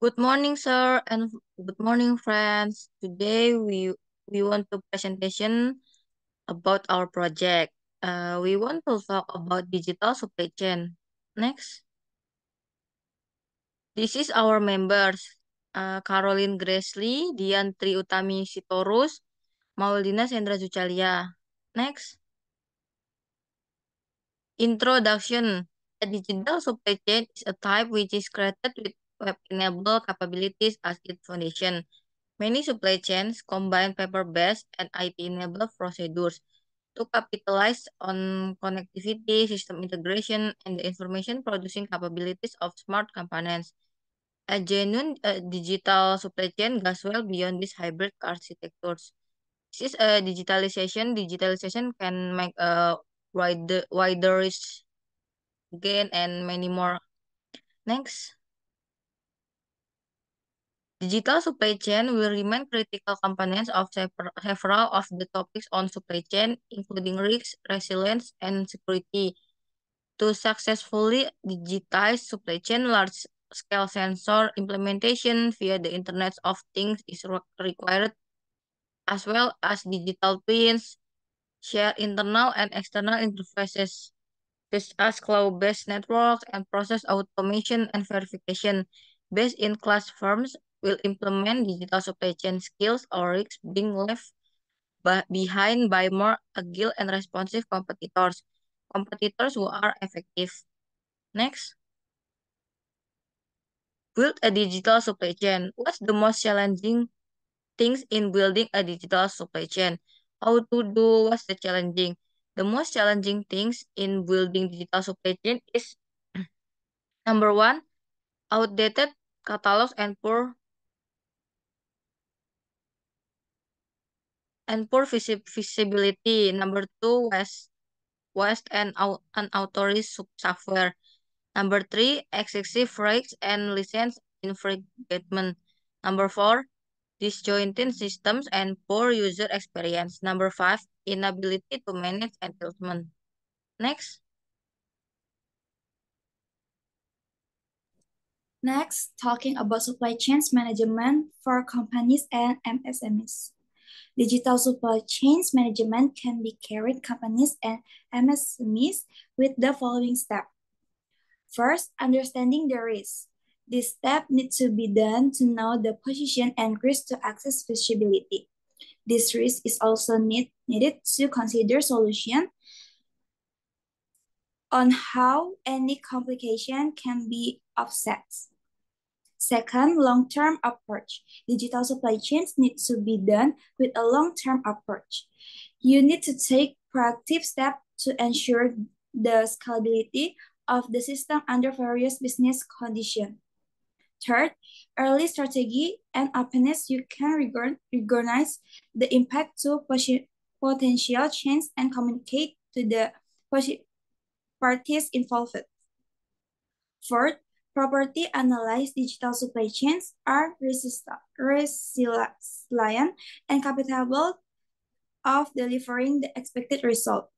Good morning, sir, and good morning, friends. Today we we want to presentation about our project. Uh, we want to talk about digital supply chain. Next. This is our members. Uh, Caroline Gracely, Dian Tri Utami Sitorus, Maulina Sendra Zucalia. Next. Introduction. A digital supply chain is a type which is created with web-enabled capabilities as its foundation. Many supply chains combine paper-based and IT-enabled procedures to capitalize on connectivity, system integration, and the information producing capabilities of smart components. A genuine uh, digital supply chain goes well beyond these hybrid architectures. This is a uh, digitalization. Digitalization can make a wider, wider reach gain and many more. Next. Digital supply chain will remain critical components of several of the topics on supply chain, including risk, resilience, and security. To successfully digitize supply chain, large-scale sensor implementation via the Internet of Things is required, as well as digital twins, share internal and external interfaces, such as cloud-based networks and process automation and verification based in class firms will implement digital supply chain skills or risk being left behind by more agile and responsive competitors. Competitors who are effective. Next. Build a digital supply chain. What's the most challenging things in building a digital supply chain? How to do what's the challenging? The most challenging things in building digital supply chain is number one, outdated catalogs and poor and poor visibility. Number two was waste and out unauthorized software. Number three, excessive rates and license infringement. Number four, disjointed systems and poor user experience. Number five, inability to manage entitlement. Next. Next, talking about supply chains management for companies and MSMEs. Digital supply chains management can be carried companies and MSMEs with the following step. First, understanding the risk. This step needs to be done to know the position and risk to access visibility. This risk is also need, needed to consider solution on how any complication can be offset. Second, long-term approach. Digital supply chains need to be done with a long-term approach. You need to take proactive steps to ensure the scalability of the system under various business conditions. Third, early strategy and openness. You can recognize the impact to potential change and communicate to the parties involved. Fourth, property analyzed digital supply chains are resilient and capable of delivering the expected result.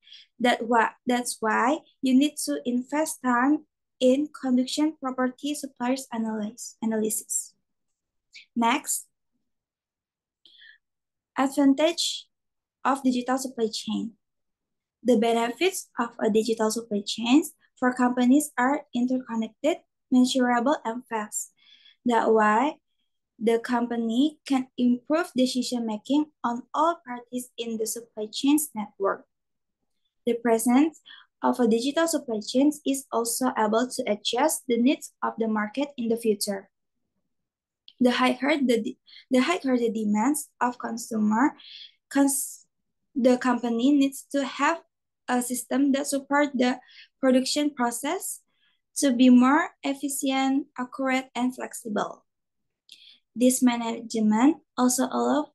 That why, that's why you need to invest time in conduction property suppliers analyze, analysis. Next, advantage of digital supply chain. The benefits of a digital supply chain for companies are interconnected measurable, and fast. That way, the company can improve decision-making on all parties in the supply chains network. The presence of a digital supply chain is also able to adjust the needs of the market in the future. The higher the, the, higher the demands of consumer, cons the company needs to have a system that support the production process to be more efficient, accurate, and flexible. This management also allow,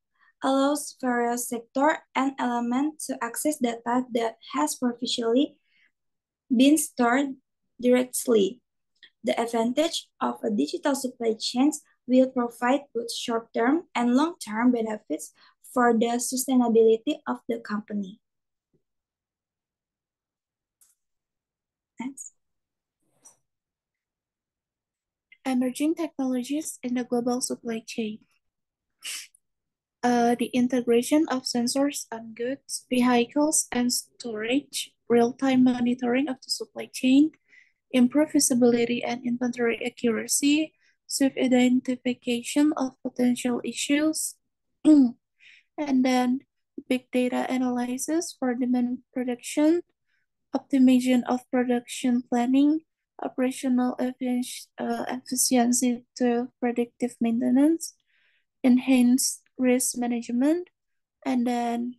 allows various sector and element to access data that has previously been stored directly. The advantage of a digital supply chain will provide both short-term and long-term benefits for the sustainability of the company. emerging technologies in the global supply chain. Uh, the integration of sensors on goods, vehicles, and storage, real-time monitoring of the supply chain, improved visibility and inventory accuracy, swift identification of potential issues, and then big data analysis for demand prediction, optimization of production planning, operational uh, efficiency through predictive maintenance, enhanced risk management, and then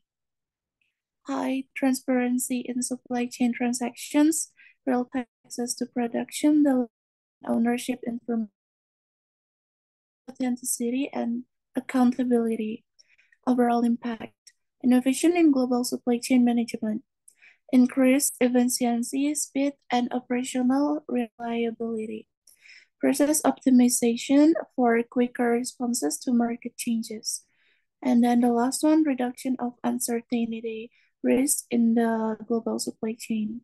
high transparency in supply chain transactions, real time access to production, the ownership information, authenticity, and accountability, overall impact, innovation in global supply chain management, increase efficiency, speed, and operational reliability. Process optimization for quicker responses to market changes. And then the last one, reduction of uncertainty risk in the global supply chain.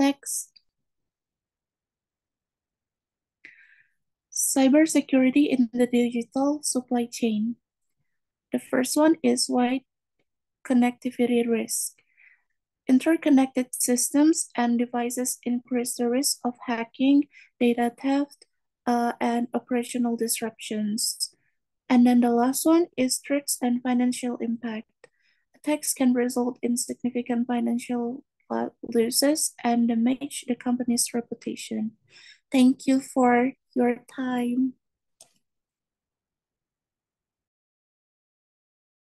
Next. Cybersecurity in the digital supply chain. The first one is wide connectivity risk. Interconnected systems and devices increase the risk of hacking, data theft, uh, and operational disruptions. And then the last one is threats and financial impact. Attacks can result in significant financial uh, losses and damage the company's reputation. Thank you for your time.